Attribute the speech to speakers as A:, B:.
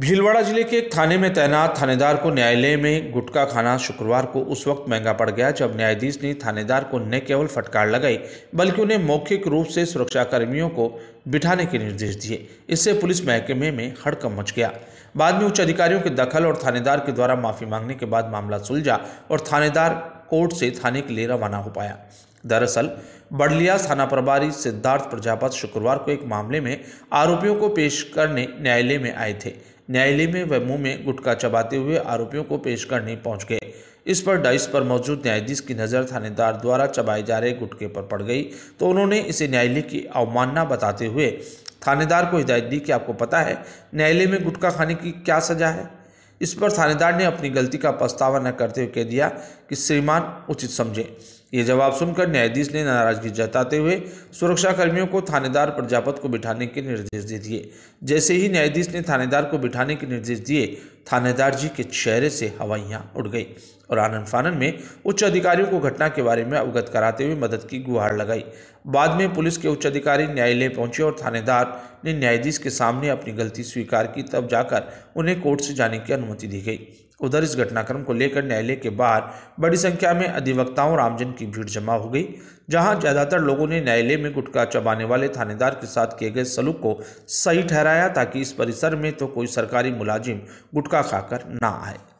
A: भीलवाड़ा जिले के एक थाने में तैनात थानेदार को न्यायालय में गुटखा खाना शुक्रवार को उस वक्त महंगा पड़ गया जब न्यायाधीश ने थानेदार को न केवल फटकार लगाई बल्कि उन्हें मौखिक रूप से सुरक्षाकर्मियों को बिठाने के निर्देश दिए इससे पुलिस महकमे में हड़कम मच गया बाद में उच्च अधिकारियों के दखल और थानेदार के द्वारा माफ़ी मांगने के बाद मामला सुलझा और थानेदार कोर्ट से थाने के लिए रवाना हो पाया दरअसल बडलिया थाना प्रभारी सिद्धार्थ प्रजापत शुक्रवार को एक मामले में आरोपियों को पेश करने न्यायालय में आए थे न्यायालय में व मुंह में गुटखा चबाते हुए आरोपियों को पेश करने पहुंच गए इस पर डाइस पर मौजूद न्यायाधीश की नज़र थानेदार द्वारा चबाए जा रहे गुटखे पर पड़ गई तो उन्होंने इसे न्यायालय की अवमानना बताते हुए थानेदार को हिदायत दी कि आपको पता है न्यायालय में गुटखा खाने की क्या सज़ा है इस पर थानेदार ने अपनी गलती का पछतावा न करते हुए कह दिया कि श्रीमान उचित समझें ये जवाब सुनकर न्यायाधीश ने नाराजगी जताते हुए सुरक्षाकर्मियों को थानेदार प्रजापत को बिठाने के निर्देश दे दिए जैसे ही न्यायाधीश ने थानेदार को बिठाने के निर्देश दिए थानेदार जी के चेहरे से हवाइयाँ उड़ गई और आनंद फानन में उच्च अधिकारियों को घटना के बारे में अवगत कराते हुए मदद की गुहार लगाई बाद में पुलिस के उच्च अधिकारी न्यायालय पहुंचे और थानेदार ने न्यायाधीश के सामने अपनी गलती स्वीकार की तब जाकर उन्हें कोर्ट से जाने की अनुमति दी गई उधर इस घटनाक्रम को लेकर न्यायालय के बाहर बड़ी संख्या में अधिवक्ताओं और आमजन की भीड़ जमा हो गई जहां ज़्यादातर लोगों ने न्यायालय में गुटखा चबाने वाले थानेदार के साथ किए गए सलूक को सही ठहराया ताकि इस परिसर में तो कोई सरकारी मुलाजिम गुटखा खाकर ना आए